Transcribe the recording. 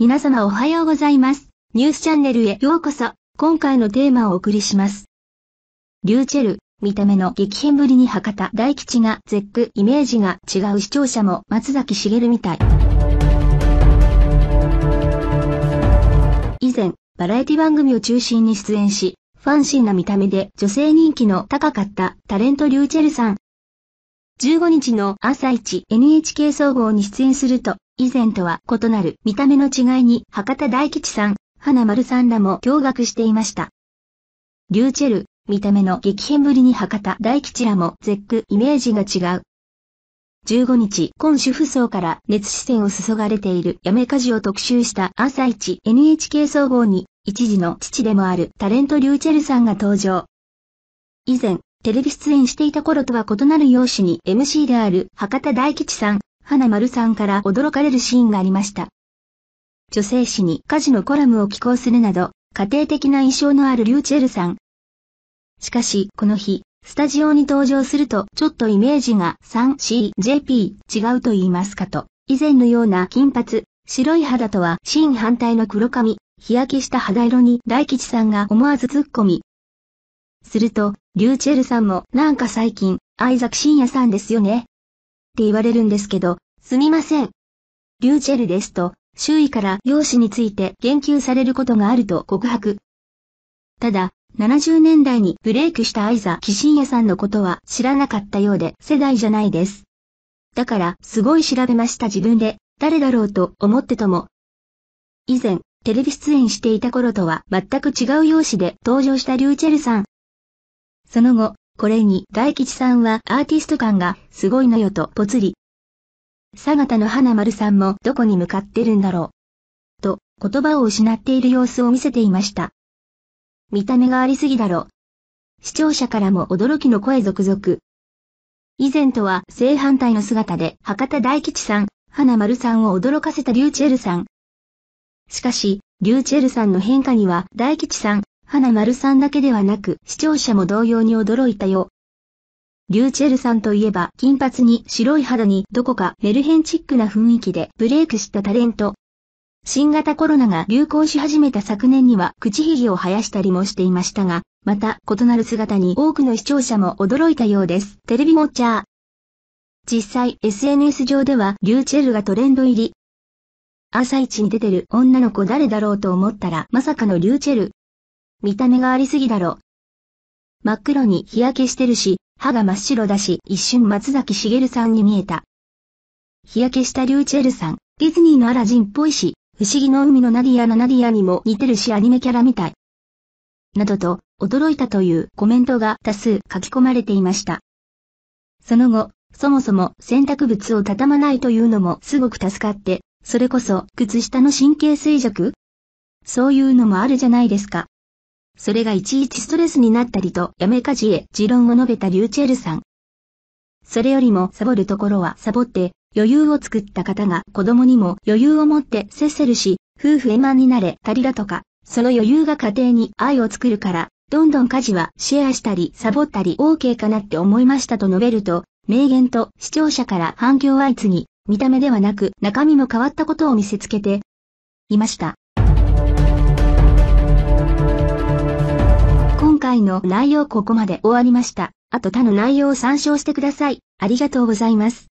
皆様おはようございます。ニュースチャンネルへようこそ、今回のテーマをお送りします。リューチェル、見た目の激変ぶりに博多大吉が絶句、イメージが違う視聴者も松崎しげるみたい。以前、バラエティ番組を中心に出演し、ファンシーな見た目で女性人気の高かったタレントリューチェルさん。15日の朝一 NHK 総合に出演すると、以前とは異なる見た目の違いに博多大吉さん、花丸さんらも驚愕していました。リューチェル、見た目の激変ぶりに博多大吉らも絶句イメージが違う。15日、今主婦層から熱視線を注がれているやめ家事を特集した朝一 NHK 総合に、一時の父でもあるタレントリューチェルさんが登場。以前、テレビ出演していた頃とは異なる容姿に MC である博多大吉さん、花丸さんから驚かれるシーンがありました。女性誌に家事のコラムを寄稿するなど、家庭的な印象のあるリューチェルさん。しかし、この日、スタジオに登場すると、ちょっとイメージが 3CJP 違うと言いますかと、以前のような金髪、白い肌とは、シーン反対の黒髪、日焼けした肌色に大吉さんが思わず突っ込み。すると、リューチェルさんも、なんか最近、相崎深夜さんですよね、って言われるんですけど、すみません。リューチェルですと、周囲から容姿について言及されることがあると告白。ただ、70年代にブレイクしたアイザ・キシンヤさんのことは知らなかったようで世代じゃないです。だからすごい調べました自分で、誰だろうと思ってとも。以前、テレビ出演していた頃とは全く違う容姿で登場したリューチェルさん。その後、これに大吉さんはアーティスト感がすごいのよとぽつり。佐賀の花丸さんもどこに向かってるんだろう。と、言葉を失っている様子を見せていました。見た目がありすぎだろ。視聴者からも驚きの声続々。以前とは正反対の姿で博多大吉さん、花丸さんを驚かせたリューチェルさん。しかし、リューチェルさんの変化には大吉さん、花丸さんだけではなく視聴者も同様に驚いたよ。リューチェルさんといえば金髪に白い肌にどこかメルヘンチックな雰囲気でブレイクしたタレント。新型コロナが流行し始めた昨年には口ひげを生やしたりもしていましたが、また異なる姿に多くの視聴者も驚いたようです。テレビウち、ッチャー。実際 SNS 上ではリューチェルがトレンド入り。朝一に出てる女の子誰だろうと思ったらまさかのリューチェル。見た目がありすぎだろ。真っ黒に日焼けしてるし、歯が真っ白だし、一瞬松崎しげるさんに見えた。日焼けしたリューチェルさん、ディズニーのアラジンっぽいし、不思議の海のナディアのナディアにも似てるしアニメキャラみたい。などと、驚いたというコメントが多数書き込まれていました。その後、そもそも洗濯物を畳まないというのもすごく助かって、それこそ靴下の神経衰弱そういうのもあるじゃないですか。それがいちいちストレスになったりとやめかじへ持論を述べたリューチェルさん。それよりもサボるところはサボって余裕を作った方が子供にも余裕を持って接せるし、夫婦円満になれたりだとか、その余裕が家庭に愛を作るから、どんどん家事はシェアしたりサボったり OK かなって思いましたと述べると、名言と視聴者から反響相次ぎ、見た目ではなく中身も変わったことを見せつけていました。回の内容ここまで終わりました。あと他の内容を参照してください。ありがとうございます。